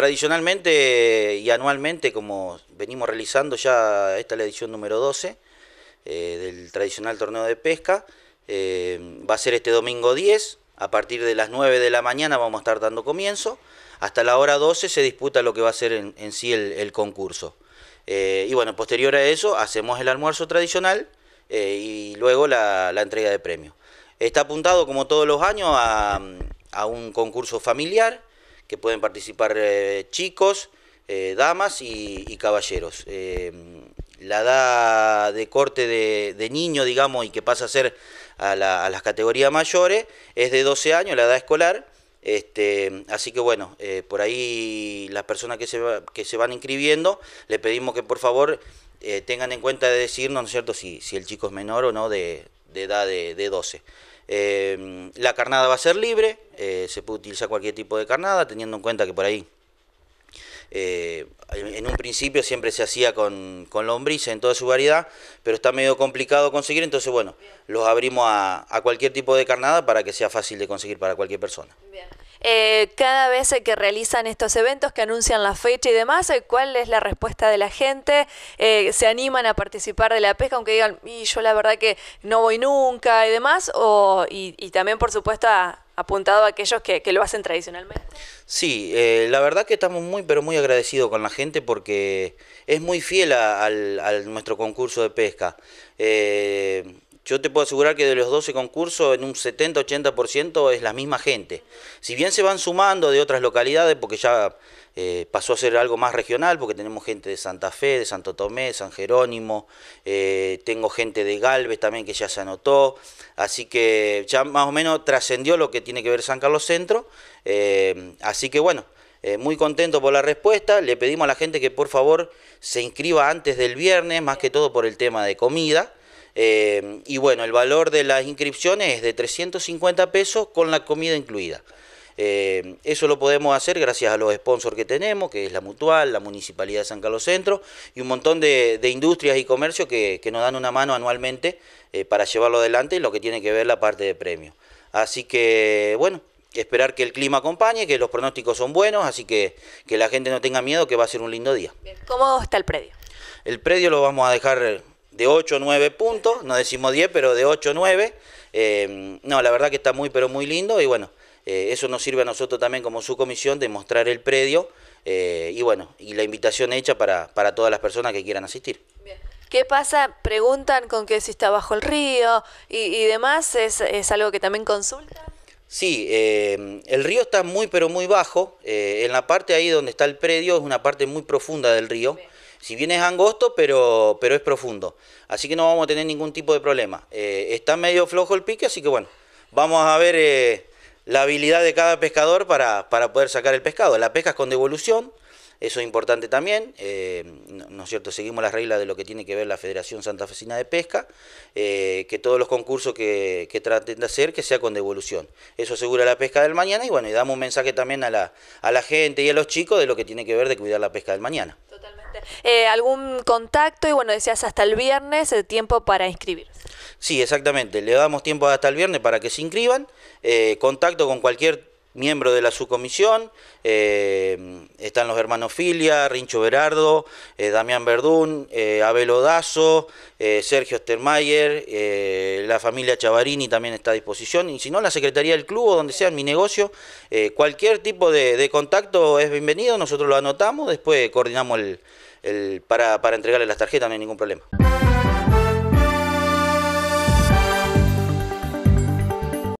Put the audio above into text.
Tradicionalmente y anualmente, como venimos realizando ya, esta es la edición número 12 eh, del tradicional torneo de pesca, eh, va a ser este domingo 10, a partir de las 9 de la mañana vamos a estar dando comienzo, hasta la hora 12 se disputa lo que va a ser en, sí el, concurso. Eh, y bueno, posterior a eso hacemos el almuerzo tradicional y luego la, entrega de premios. Está apuntado como todos los años a un concurso familiar que pueden participar eh, chicos, eh, damas y, caballeros. Eh, la edad de corte de, niño, digamos, y que pasa a ser a, la, las categorías mayores, es de 12 años, la edad escolar. Este, así que bueno, por ahí las personas que se, que se van inscribiendo, le pedimos que por favor tengan en cuenta de decirnos, ¿no es cierto?, si, el chico es menor o no de, edad de, de 12. Em, la carnada va a ser libre, eh, se puede utilizar cualquier tipo de carnada, teniendo en cuenta que por ahí eh, en un principio siempre se hacía con, lombrices en toda su variedad, pero está medio complicado conseguir, entonces bueno, los abrimos a, cualquier tipo de carnada para que sea fácil de conseguir para cualquier persona. Eh, cada vez eh, que realizan estos eventos, que anuncian la fecha y demás, eh, cuál es la respuesta de la gente, se animan a participar de la pesca, aunque digan, y yo la verdad que no voy nunca y demás, o, y, también por supuesto apuntado a aquellos que, lo hacen tradicionalmente. Sí, la verdad que estamos muy, pero muy agradecidos con la gente porque es muy fiel a, nuestro concurso de pesca yo te puedo asegurar que de los 12 concursos, en un 70-80% es la misma gente. Si bien se van sumando de otras localidades, porque ya eh, pasó a ser algo más regional, porque tenemos gente de Santa Fe, de Santo Tomé, San Jerónimo, eh, tengo gente de Galvez también que ya se anotó, así que ya más o menos trascendió lo que tiene que ver San Carlos Centro, eh, así que bueno. muy contento por la respuesta. Le pedimos a la gente que por favor se inscriba antes del viernes, más que todo por el tema de comida. Eh, y bueno, el valor de las inscripciones es de 350 pesos con la comida incluida. Eh, eso lo podemos hacer gracias a los sponsors que tenemos, que es la Mutual, la Municipalidad de San Carlos Centro y un montón de, industrias y comercios que, nos dan una mano anualmente eh, para llevarlo adelante y lo que tiene que ver la parte de premio. Así que, bueno, esperar que el clima acompañe, que los pronósticos son buenos, así que que la gente no tenga miedo, que va a ser un lindo día. ¿Cómo está el predio? El predio lo vamos a dejar de 8 o 9 puntos, no decimos 10, pero de 8 o 9. no, la verdad que está muy, pero muy lindo y bueno, eh, eso nos sirve a nosotros también como su comisión de mostrar el predio eh, y bueno, y la invitación hecha para, todas las personas que quieran asistir. ¿Qué pasa? Preguntan con qué si está bajo el río y, demás, ¿Es, algo que también consultan? Sí, eh, el río está muy pero muy bajo, en la parte ahí donde está el predio es una parte muy profunda del río. Si bien es angosto, pero, pero es profundo. Así que no vamos a tener ningún tipo de problema. Eh, está medio flojo el pique, así que bueno, vamos a ver eh, la habilidad de cada pescador para, poder sacar el pescado. La pesca es con devolución, eso es importante también, eh, ¿no es cierto? Seguimos las reglas de lo que tiene que ver la Federación Santa Fecina de Pesca, eh, que todos los concursos que, traten de hacer, que sea con devolución. Eso asegura la pesca del mañana y bueno, y damos un mensaje también a la, a la gente y a los chicos de lo que tiene que ver de cuidar la pesca del mañana. Totalmente. Eh, ¿Algún contacto? Y bueno, decías hasta el viernes, el tiempo para inscribirse. Sí, exactamente. Le damos tiempo hasta el viernes para que se inscriban. Eh, contacto con cualquier miembro de la subcomisión. Eh, están los hermanos Filia, Rincho Berardo, eh, Damián Verdún, Abel Odazo, Sergio Ostermayer, la familia Chavarini también está a disposición. Y si no, la Secretaría del Club o donde sea, en mi negocio. cualquier tipo de, contacto es bienvenido. Nosotros lo anotamos. Después coordinamos el, para, para entregarle las tarjetas, no hay ningún problema.